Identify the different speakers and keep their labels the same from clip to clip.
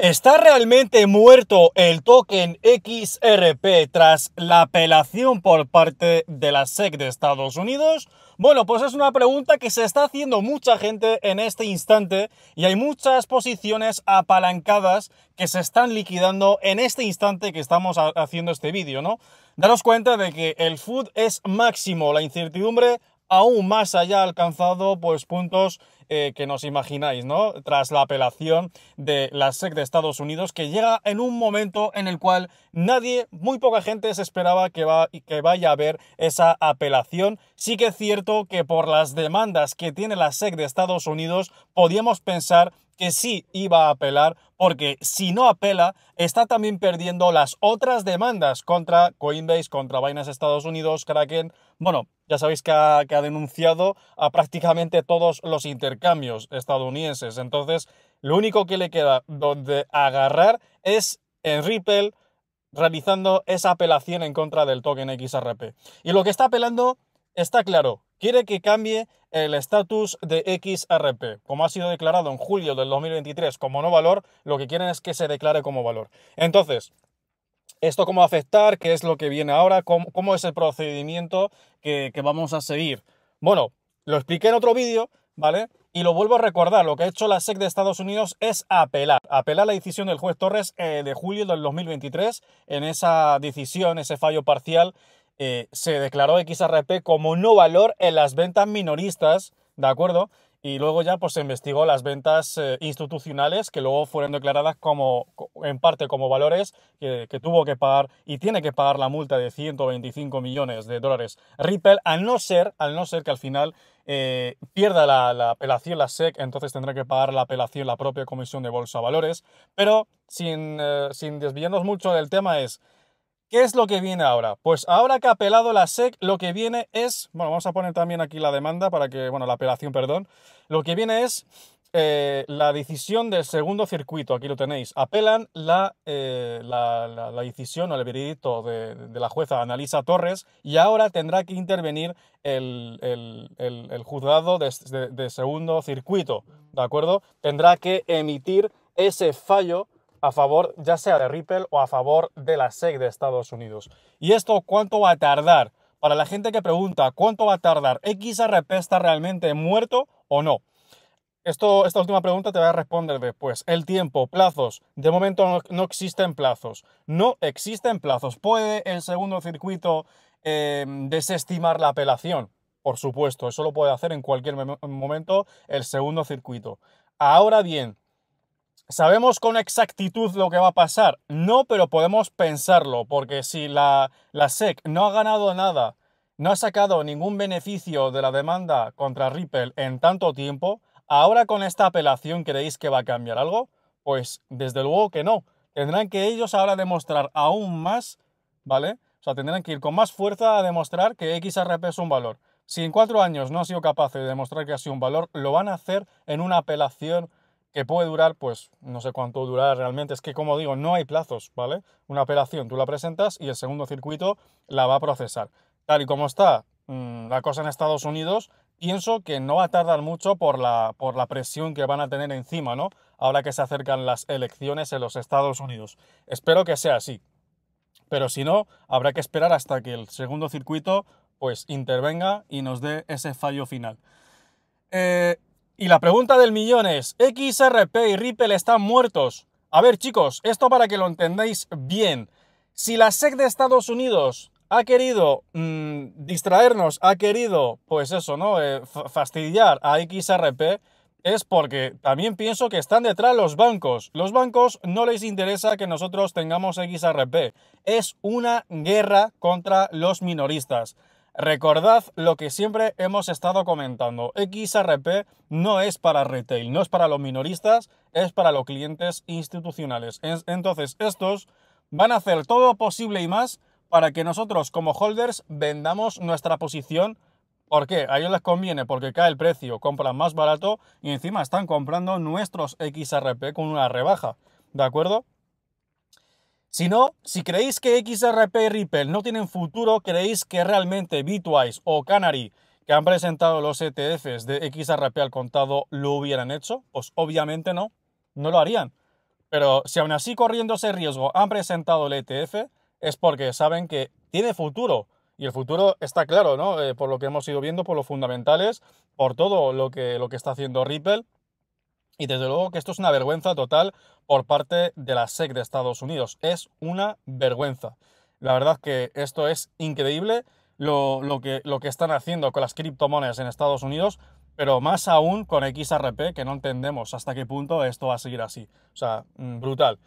Speaker 1: ¿Está realmente muerto el token XRP tras la apelación por parte de la SEC de Estados Unidos? Bueno, pues es una pregunta que se está haciendo mucha gente en este instante y hay muchas posiciones apalancadas que se están liquidando en este instante que estamos haciendo este vídeo, ¿no? Daros cuenta de que el food es máximo, la incertidumbre aún más haya alcanzado pues puntos eh, que nos imagináis, ¿no? Tras la apelación de la SEC de Estados Unidos, que llega en un momento en el cual nadie, muy poca gente se esperaba que, va, que vaya a haber esa apelación. Sí que es cierto que por las demandas que tiene la SEC de Estados Unidos, podíamos pensar que sí iba a apelar, porque si no apela, está también perdiendo las otras demandas contra Coinbase, contra Binance Estados Unidos, Kraken, bueno, ya sabéis que ha, denunciado a prácticamente todos los intercambios estadounidenses. Entonces, lo único que le queda donde agarrar es en Ripple realizando esa apelación en contra del token XRP. Y lo que está apelando está claro, quiere que cambie el estatus de XRP. Como ha sido declarado en julio del 2023 como no valor, lo que quieren es que se declare como valor. Entonces, esto cómo va afectar, qué es lo que viene ahora, cómo, es el procedimiento que, vamos a seguir. Bueno, lo expliqué en otro vídeo, ¿vale? Y lo vuelvo a recordar, lo que ha hecho la SEC de Estados Unidos es apelar, apelar la decisión del juez Torres eh, de julio del 2023. En esa decisión, ese fallo parcial, eh, se declaró XRP como no valor en las ventas minoristas ¿de acuerdo? Y luego ya pues se investigó las ventas eh, institucionales que luego fueron declaradas como, en parte como valores que, tuvo que pagar y tiene que pagar la multa de 125 millones de dólares Ripple, al no ser, al no ser que al final eh, pierda la, apelación la SEC, entonces tendrá que pagar la apelación la propia Comisión de Bolsa Valores. Pero sin, eh, sin desviarnos mucho del tema es... ¿Qué es lo que viene ahora? Pues ahora que ha apelado la SEC, lo que viene es, bueno, vamos a poner también aquí la demanda para que, bueno, la apelación, perdón, lo que viene es eh, la decisión del segundo circuito, aquí lo tenéis, apelan la, eh, la, decisión o el veredicto de, la jueza Analisa Torres y ahora tendrá que intervenir el, juzgado de segundo circuito, ¿de acuerdo? Tendrá que emitir ese fallo a favor ya sea de Ripple o a favor de la SEC de Estados Unidos. ¿Y esto cuánto va a tardar? Para la gente que pregunta, ¿cuánto va a tardar? ¿XRP está realmente muerto o no? Esto, esta última pregunta te voy a responder después. El tiempo, plazos. De momento no, existen plazos. No existen plazos. ¿Puede el segundo circuito em, desestimar la apelación? Por supuesto, eso lo puede hacer en cualquier momento el segundo circuito. Ahora bien, ¿Sabemos con exactitud lo que va a pasar? No, pero podemos pensarlo, porque si la, SEC no ha ganado nada, no ha sacado ningún beneficio de la demanda contra Ripple en tanto tiempo, ¿ahora con esta apelación creéis que va a cambiar algo? Pues desde luego que no. Tendrán que ellos ahora demostrar aún más, ¿vale? O sea, tendrán que ir con más fuerza a demostrar que XRP es un valor. Si en cuatro años no han sido capaces de demostrar que ha sido un valor, lo van a hacer en una apelación puede durar, pues no sé cuánto durará realmente, es que como digo, no hay plazos, ¿vale? Una apelación tú la presentas y el segundo circuito la va a procesar. Tal y como está mm, la cosa en Estados Unidos, pienso que no va a tardar mucho por la, por la presión que van a tener encima, ¿no? Ahora que se acercan las elecciones en los Estados Unidos. Espero que sea así. Pero si no, habrá que esperar hasta que el segundo circuito pues intervenga y nos dé ese fallo final. Eh, y la pregunta del millón es, XRP y Ripple están muertos. A ver chicos, esto para que lo entendáis bien. Si la SEC de Estados Unidos ha querido mm, distraernos, ha querido, pues eso, ¿no? Eh, fastidiar a XRP, es porque también pienso que están detrás los bancos. Los bancos no les interesa que nosotros tengamos XRP. Es una guerra contra los minoristas. Recordad lo que siempre hemos estado comentando, XRP no es para retail, no es para los minoristas, es para los clientes institucionales. Entonces, estos van a hacer todo posible y más para que nosotros como holders vendamos nuestra posición. ¿Por qué? A ellos les conviene porque cae el precio, compran más barato y encima están comprando nuestros XRP con una rebaja. ¿De acuerdo? Si no, si creéis que XRP y Ripple no tienen futuro, creéis que realmente Bitwise o Canary, que han presentado los ETFs de XRP al contado, lo hubieran hecho? Pues obviamente no, no lo harían. Pero si aún así corriendo ese riesgo han presentado el ETF, es porque saben que tiene futuro. Y el futuro está claro, ¿no? Eh, por lo que hemos ido viendo, por los fundamentales, por todo lo que, lo que está haciendo Ripple y desde luego que esto es una vergüenza total por parte de la SEC de Estados Unidos. Es una vergüenza. La verdad que esto es increíble lo, que, lo que están haciendo con las criptomonedas en Estados Unidos, pero más aún con XRP, que no entendemos hasta qué punto esto va a seguir así. O sea, mm, brutal.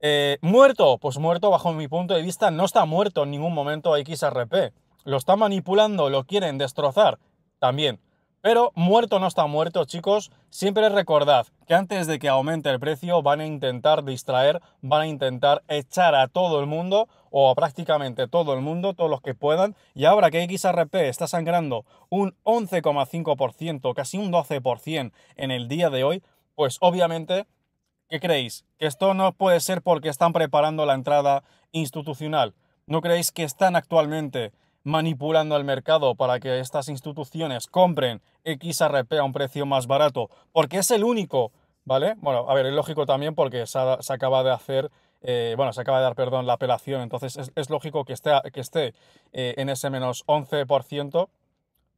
Speaker 1: Eh, muerto, pues muerto bajo mi punto de vista, no está muerto en ningún momento XRP. Lo están manipulando, lo quieren destrozar también. Pero muerto no está muerto, chicos. Siempre recordad que antes de que aumente el precio van a intentar distraer, van a intentar echar a todo el mundo o prácticamente todo el mundo, todos los que puedan. Y ahora que XRP está sangrando un 11,5%, casi un 12% en el día de hoy, pues obviamente, ¿qué creéis? Que esto no puede ser porque están preparando la entrada institucional. ¿No creéis que están actualmente manipulando el mercado para que estas instituciones compren XRP a un precio más barato, porque es el único, ¿vale? Bueno, a ver, es lógico también porque se, acaba de hacer, eh, bueno, se acaba de dar, perdón, la apelación, entonces es, lógico que esté, que esté eh, en ese menos 11%,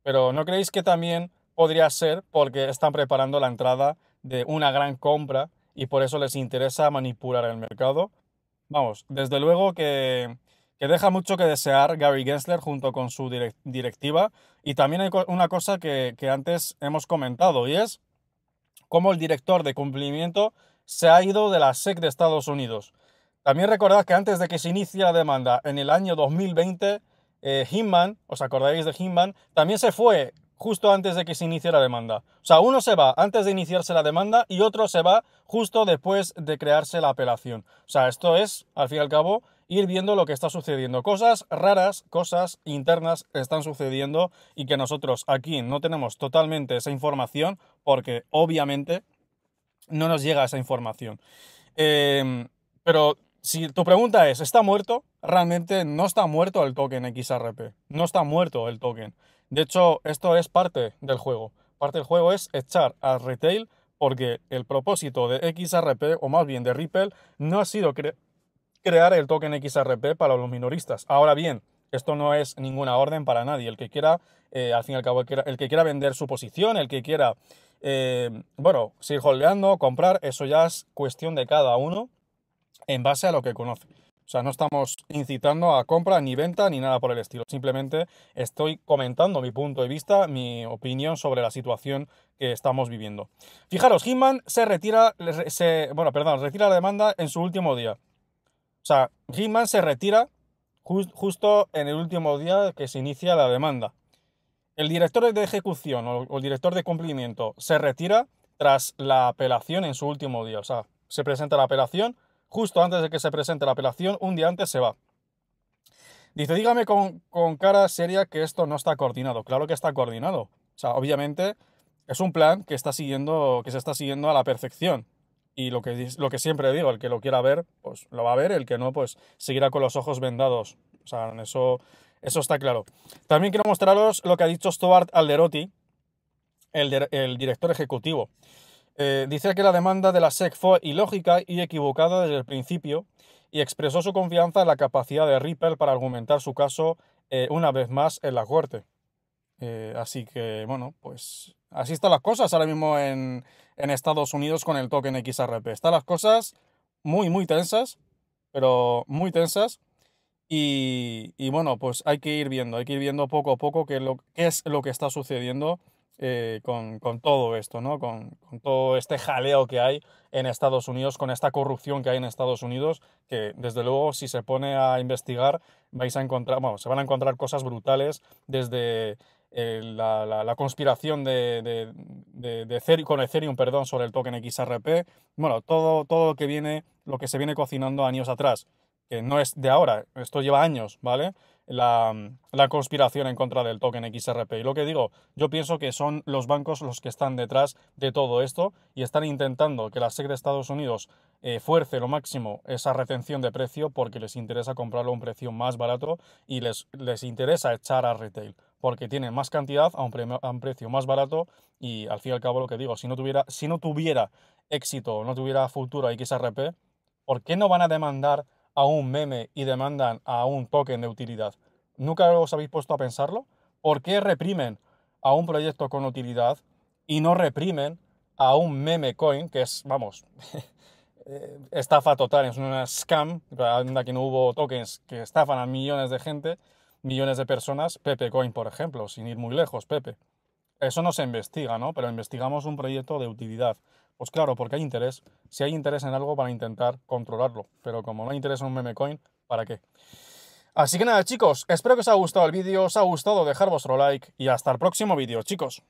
Speaker 1: pero ¿no creéis que también podría ser porque están preparando la entrada de una gran compra y por eso les interesa manipular el mercado? Vamos, desde luego que que deja mucho que desear Gary Gensler junto con su directiva. Y también hay una cosa que, antes hemos comentado y es cómo el director de cumplimiento se ha ido de la SEC de Estados Unidos. También recordad que antes de que se inicie la demanda en el año 2020, eh, Hinman, os acordáis de Hinman, también se fue justo antes de que se inicie la demanda. O sea, uno se va antes de iniciarse la demanda y otro se va justo después de crearse la apelación. O sea, esto es, al fin y al cabo, ir viendo lo que está sucediendo. Cosas raras, cosas internas están sucediendo y que nosotros aquí no tenemos totalmente esa información porque obviamente no nos llega esa información. Em, pero si tu pregunta es, ¿está muerto? Realmente no está muerto el token XRP, no está muerto el token. De hecho, esto es parte del juego. Parte del juego es echar al retail porque el propósito de XRP, o más bien de Ripple, no ha sido crear el token XRP para los minoristas. Ahora bien, esto no es ninguna orden para nadie. El que quiera, eh, al fin al cabo, el que quiera vender su posición, el que quiera, eh, bueno, seguir holdeando, comprar, eso ya es cuestión de cada uno en base a lo que conoce. O sea, no estamos incitando a compra ni venta ni nada por el estilo. Simplemente estoy comentando mi punto de vista, mi opinión sobre la situación que estamos viviendo. Fijaros, Hitman se retira, bueno, perdón, retira la demanda en su último día. O sea, Hitman se retira justo en el último día que se inicia la demanda. El director de ejecución o el director de cumplimiento se retira tras la apelación en su último día. O sea, se presenta la apelación, justo antes de que se presente la apelación, un día antes se va. Dice, dígame con, cara seria que esto no está coordinado. Claro que está coordinado. O sea, obviamente es un plan que, está siguiendo, que se está siguiendo a la perfección. Y lo que, lo que siempre digo, el que lo quiera ver, pues lo va a ver, el que no, pues seguirá con los ojos vendados. O sea, eso, eso está claro. También quiero mostraros lo que ha dicho Stuart Alderotti, el, el director ejecutivo. Eh, dice que la demanda de la SEC fue ilógica y equivocada desde el principio y expresó su confianza en la capacidad de Ripple para argumentar su caso eh, una vez más en la corte. Eh, así que, bueno, pues así están las cosas ahora mismo en, Estados Unidos con el token XRP. Están las cosas muy, muy tensas, pero muy tensas. Y, bueno, pues hay que ir viendo, hay que ir viendo poco a poco qué es lo que está sucediendo eh, con, todo esto, ¿no? Con, todo este jaleo que hay en Estados Unidos, con esta corrupción que hay en Estados Unidos, que desde luego si se pone a investigar vais a encontrar, bueno, se van a encontrar cosas brutales desde eh, la, conspiración de, de, de, de con Ethereum perdón, sobre el token XRP, bueno, todo, todo lo que viene, lo que se viene cocinando años atrás, que no es de ahora, esto lleva años, ¿vale? la, la, conspiración en contra del token XRP. Y lo que digo, yo pienso que son los bancos los que están detrás de todo esto y están intentando que la SEC de Estados Unidos eh, fuerce lo máximo esa retención de precio porque les interesa comprarlo a un precio más barato y les, les interesa echar a retail porque tienen más cantidad a un, precio más barato y al fin y al cabo lo que digo, si no tuviera, si no tuviera éxito, no tuviera futuro XRP, ¿por qué no van a demandar a un meme y demandan a un token de utilidad? ¿Nunca os habéis puesto a pensarlo? ¿Por qué reprimen a un proyecto con utilidad y no reprimen a un meme coin, que es, vamos, eh, estafa total, es una scam, que no hubo tokens que estafan a millones de gente, millones de personas, Pepe Coin, por ejemplo, sin ir muy lejos, Pepe. Eso no se investiga, ¿no? Pero investigamos un proyecto de utilidad. Pues claro, porque hay interés. Si hay interés en algo para intentar controlarlo. Pero como no hay interés en un meme coin, ¿para qué? Así que nada chicos, espero que os haya gustado el vídeo, os ha gustado dejar vuestro like y hasta el próximo vídeo chicos.